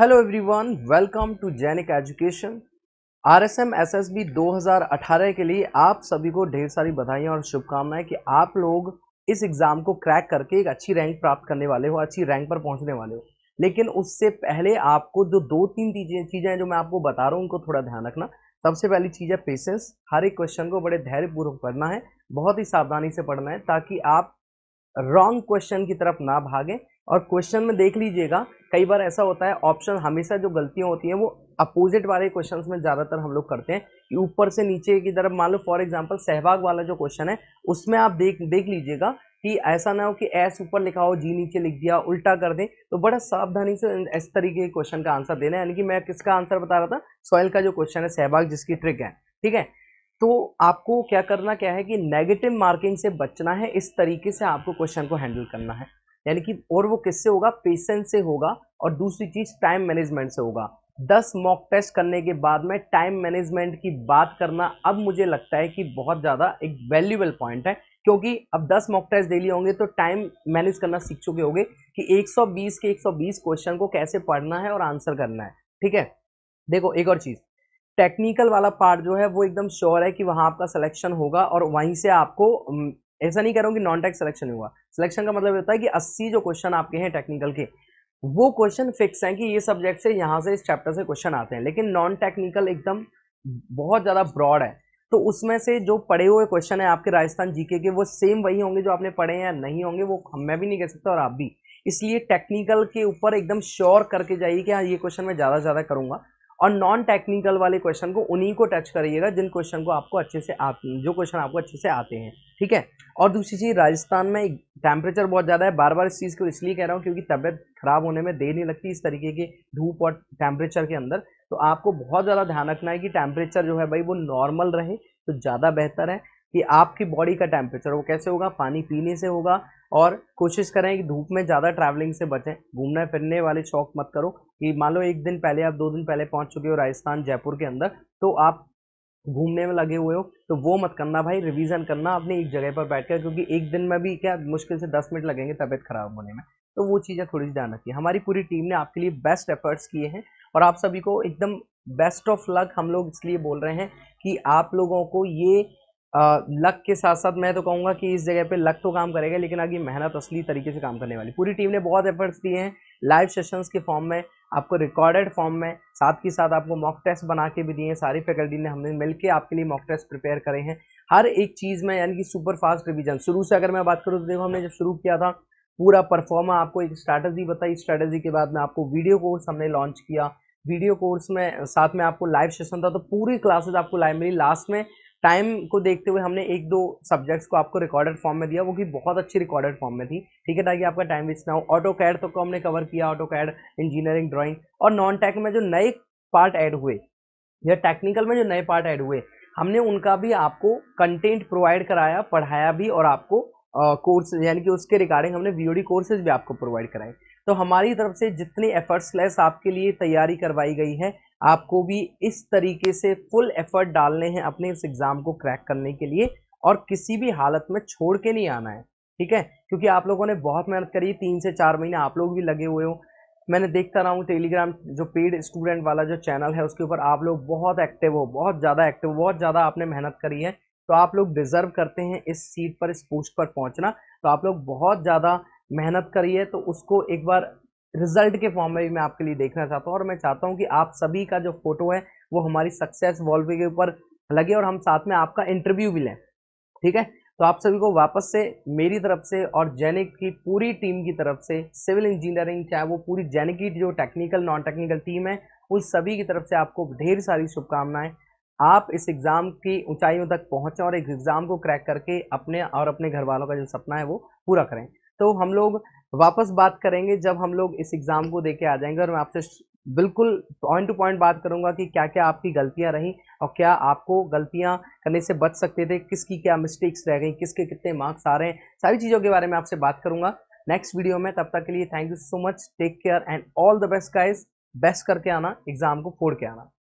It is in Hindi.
hello everyone welcome to Jainik education RSM SSB 2018 के लिए आप सभी को ढेर सारी बधाइयाँ और शुभकामनाएं कि आप लोग इस एग्ज़ाम को क्रैक करके एक अच्छी रैंक प्राप्त करने वाले हो अच्छी रैंक पर पहुंचने वाले हो लेकिन उससे पहले आपको जो दो तीन चीज़ें चीज़ें हैं जो मैं आपको बता रहा हूँ उनको थोड़ा ध्यान रखना सबसे पहली चीज़ है पेशेंस हर एक क्वेश्चन को बड़े धैर्यपूर्वक पढ़ना है बहुत ही सावधानी से पढ़ना है ताकि आप रॉन्ग क्वेश्चन की तरफ ना भागें और क्वेश्चन में देख लीजिएगा कई बार ऐसा होता है ऑप्शन हमेशा जो गलतियां होती हैं वो अपोजिट वाले क्वेश्चन में ज़्यादातर हम लोग करते हैं कि ऊपर से नीचे की तरफ मान लो फॉर एग्जाम्पल सहभाग वाला जो क्वेश्चन है उसमें आप देख देख लीजिएगा कि ऐसा ना हो कि एस ऊपर लिखा हो जी नीचे लिख दिया उल्टा कर दें तो बड़ा सावधानी से इस तरीके के क्वेश्चन का आंसर देना है यानी कि मैं किसका आंसर बता रहा था सॉइल का जो क्वेश्चन है सहभाग जिसकी ट्रिक है ठीक है तो आपको क्या करना क्या है कि नेगेटिव मार्किंग से बचना है इस तरीके से आपको क्वेश्चन को हैंडल करना है यानी कि और वो किससे होगा पेशेंस से होगा और दूसरी चीज़ टाइम मैनेजमेंट से होगा दस मॉक टेस्ट करने के बाद में टाइम मैनेजमेंट की बात करना अब मुझे लगता है कि बहुत ज़्यादा एक वैल्यूबल पॉइंट है क्योंकि अब 10 मॉक टेस्ट डेली होंगे तो टाइम मैनेज करना सीख चुके होंगे कि 120 के 120 क्वेश्चन को कैसे पढ़ना है और आंसर करना है ठीक है देखो एक और चीज़ टेक्निकल वाला पार्ट जो है वो एकदम श्योर है कि वहाँ आपका सिलेक्शन होगा और वहीं से आपको ऐसा नहीं कह रहा हूँ कि नॉन टेक सिलेक्शन हुआ सिलेक्शन का मतलब होता है कि अस्सी जो क्वेश्चन आपके हैं टेक्निकल के वो क्वेश्चन फिक्स हैं कि ये सब्जेक्ट से यहाँ से इस चैप्टर से क्वेश्चन आते हैं लेकिन नॉन टेक्निकल एकदम बहुत ज़्यादा ब्रॉड है तो उसमें से जो पढ़े हुए क्वेश्चन है आपके राजस्थान जीके के वो सेम वही होंगे जो आपने पढ़े हैं नहीं होंगे वो मैं भी नहीं कह सकता और आप भी इसलिए टेक्निकल के ऊपर एकदम श्योर करके जाइए कि हाँ ये क्वेश्चन मैं ज़्यादा से ज़्यादा करूँगा और नॉन टेक्निकल वाले क्वेश्चन को उन्हीं को टच करिएगा जिन क्वेश्चन को आपको अच्छे से आते जो क्वेश्चन आपको अच्छे से आते हैं ठीक है और दूसरी चीज़ राजस्थान में टेम्परेचर बहुत ज़्यादा है बार बार इस चीज़ को इसलिए कह रहा हूँ क्योंकि तबीयत खराब होने में देर नहीं लगती इस तरीके की धूप और टेम्परेचर के अंदर तो आपको बहुत ज़्यादा ध्यान रखना है कि टेम्परेचर जो है भाई वो नॉर्मल रहे तो ज़्यादा बेहतर है कि आपकी बॉडी का टेम्परेचर वो कैसे होगा पानी पीने से होगा और कोशिश करें कि धूप में ज़्यादा ट्रैवलिंग से बचें घूमने फिरने वाले शौक मत करो कि मान लो एक दिन पहले आप दो दिन पहले पहुंच चुके हो राजस्थान जयपुर के अंदर तो आप घूमने में लगे हुए हो तो वो मत करना भाई रिवीजन करना अपने एक जगह पर बैठकर क्योंकि एक दिन में भी क्या मुश्किल से दस मिनट लगेंगे तबीयत खराब होने में तो वो चीज़ें थोड़ी सी ध्यान रखिए हमारी पूरी टीम ने आपके लिए बेस्ट एफर्ट्स किए हैं और आप सभी को एकदम बेस्ट ऑफ लक हम लोग इसलिए बोल रहे हैं कि आप लोगों को ये लक के साथ साथ मैं तो कहूँगा कि इस जगह पे लक तो काम करेगा लेकिन आगे मेहनत असली तरीके से काम करने वाली पूरी टीम ने बहुत एफर्ट्स दिए हैं लाइव सेशंस के फॉर्म में आपको रिकॉर्डेड फॉर्म में साथ ही साथ आपको मॉक टेस्ट बना के भी दिए हैं सारी फैकल्टी ने हमने मिल आपके लिए मॉक टेस्ट प्रिपेयर करे हैं हर एक चीज़ में यानी कि सुपर फास्ट रिविजन शुरू से अगर मैं बात करूँ तो देखो हमने जब शुरू किया था पूरा परफॉर्मा आपको एक स्ट्रैटेजी बताई स्ट्रैटेजी के बाद में आपको वीडियो कोर्स हमने लॉन्च किया वीडियो कोर्स में साथ में आपको लाइव सेशन था तो पूरी क्लासेज आपको लाइव मिली लास्ट में टाइम को देखते हुए हमने एक दो सब्जेक्ट्स को आपको रिकॉर्डेड फॉर्म में दिया वो कि बहुत अच्छी रिकॉर्डेड फॉर्म में थी ठीक है ताकि आपका टाइम वेस्ट ना हो ऑटो कैड तो को हमने कवर किया ऑटो कैड इंजीनियरिंग ड्राइंग और नॉन टेक में जो नए पार्ट ऐड हुए या टेक्निकल में जो नए पार्ट ऐड हुए हमने उनका भी आपको कंटेंट प्रोवाइड कराया पढ़ाया भी और आपको कोर्सेज यानी कि उसके रिगार्डिंग हमने वी कोर्सेज भी आपको प्रोवाइड कराए तो हमारी तरफ से जितनी लेस आपके लिए तैयारी करवाई गई है आपको भी इस तरीके से फुल एफर्ट डालने हैं अपने इस एग्ज़ाम को क्रैक करने के लिए और किसी भी हालत में छोड़ के नहीं आना है ठीक है क्योंकि आप लोगों ने बहुत मेहनत करी है तीन से चार महीने आप लोग भी लगे हुए हो मैंने देखता रहा हूँ टेलीग्राम जो पेड स्टूडेंट वाला जो चैनल है उसके ऊपर आप लोग बहुत एक्टिव हो बहुत ज़्यादा एक्टिव बहुत ज़्यादा आपने मेहनत करी है तो आप लोग डिज़र्व करते हैं इस सीट पर इस पोस्ट पर पहुंचना तो आप लोग बहुत ज़्यादा मेहनत करिए तो उसको एक बार रिजल्ट के फॉर्म में भी मैं आपके लिए देखना चाहता हूँ और मैं चाहता हूँ कि आप सभी का जो फोटो है वो हमारी सक्सेस वॉल्वी के ऊपर लगे और हम साथ में आपका इंटरव्यू भी लें ठीक है तो आप सभी को वापस से मेरी तरफ से और जैनिक की पूरी टीम की तरफ से सिविल इंजीनियरिंग चाहे वो पूरी जैनिक की जो टेक्निकल नॉन टेक्निकल टीम है उन सभी की तरफ से आपको ढेर सारी शुभकामनाएं आप इस एग्ज़ाम की ऊंचाइयों तक पहुंचें और इस एग्ज़ाम को क्रैक करके अपने और अपने घर वालों का जो सपना है वो पूरा करें तो हम लोग वापस बात करेंगे जब हम लोग इस एग्ज़ाम को दे के आ जाएंगे और मैं आपसे बिल्कुल पॉइंट टू पॉइंट बात करूंगा कि क्या क्या आपकी गलतियां रहीं और क्या आपको गलतियां करने से बच सकते थे किसकी क्या मिस्टेक्स रह गई किसके कितने मार्क्स आ रहे हैं सारी चीज़ों के बारे में आपसे बात करूंगा नेक्स्ट वीडियो में तब तक के लिए thank you so much take care and all the best guys best करके आना एग्जाम को फोड़ के आना